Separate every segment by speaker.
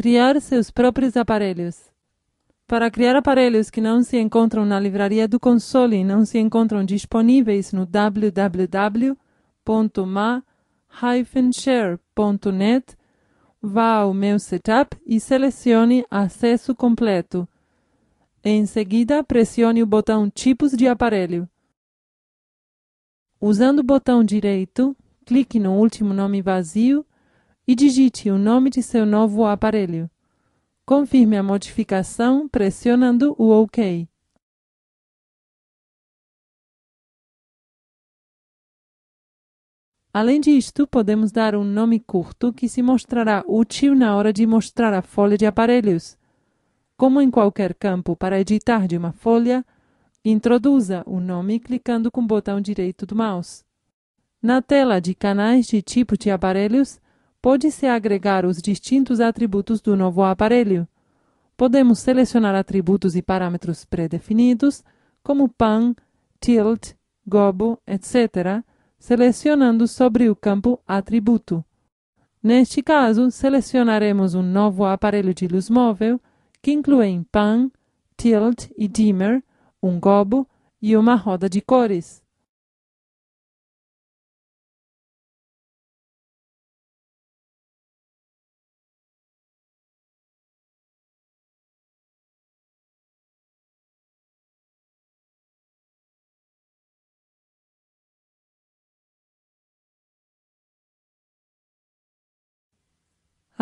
Speaker 1: criar seus próprios aparelhos. Para criar aparelhos que não se encontram na livraria do console e não se encontram disponíveis no www.ma-share.net, vá ao meu setup e selecione acesso completo. Em seguida, pressione o botão Tipos de aparelho. Usando o botão direito, clique no último nome vazio e digite o nome de seu novo aparelho. Confirme a modificação pressionando o OK. Além disto, podemos dar um nome curto que se mostrará útil na hora de mostrar a folha de aparelhos. Como em qualquer campo para editar de uma folha, introduza o nome clicando com o botão direito do mouse. Na tela de canais de tipo de aparelhos, pode-se agregar os distintos atributos do novo aparelho. Podemos selecionar atributos e parâmetros pré-definidos, como pan, tilt, gobo, etc., selecionando sobre o campo Atributo. Neste caso, selecionaremos um novo aparelho de luz móvel que inclui pan, tilt e dimmer, um gobo e uma roda de cores.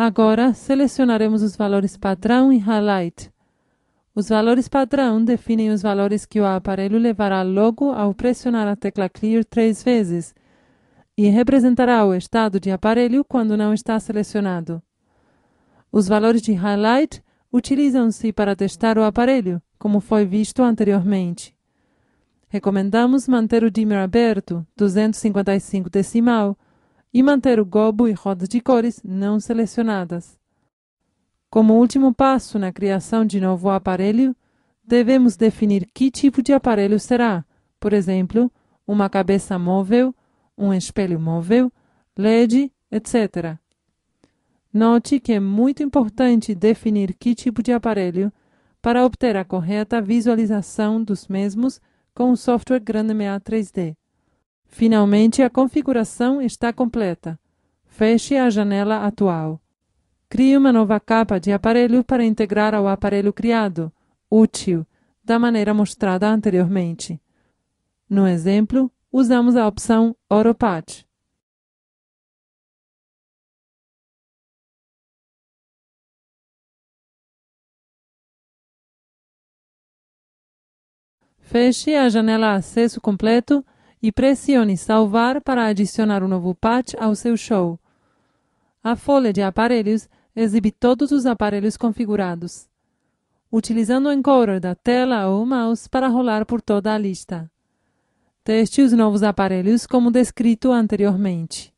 Speaker 1: Agora, selecionaremos os valores padrão e highlight. Os valores padrão definem os valores que o aparelho levará logo ao pressionar a tecla Clear três vezes e representará o estado de aparelho quando não está selecionado. Os valores de highlight utilizam-se para testar o aparelho, como foi visto anteriormente. Recomendamos manter o dimmer aberto, 255 decimal, e manter o gobo e roda de cores não selecionadas. Como último passo na criação de novo aparelho, devemos definir que tipo de aparelho será, por exemplo, uma cabeça móvel, um espelho móvel, LED, etc. Note que é muito importante definir que tipo de aparelho para obter a correta visualização dos mesmos com o software Grandmea 3D. Finalmente, a configuração está completa. Feche a janela atual. Crie uma nova capa de aparelho para integrar ao aparelho criado, útil, da maneira mostrada anteriormente. No exemplo, usamos a opção
Speaker 2: Oropat.
Speaker 1: Feche a janela Acesso Completo e pressione salvar para adicionar um novo patch ao seu show. A folha de aparelhos exibe todos os aparelhos configurados. Utilizando o encoder da tela ou mouse para rolar por toda a lista. Teste os novos aparelhos como descrito
Speaker 2: anteriormente.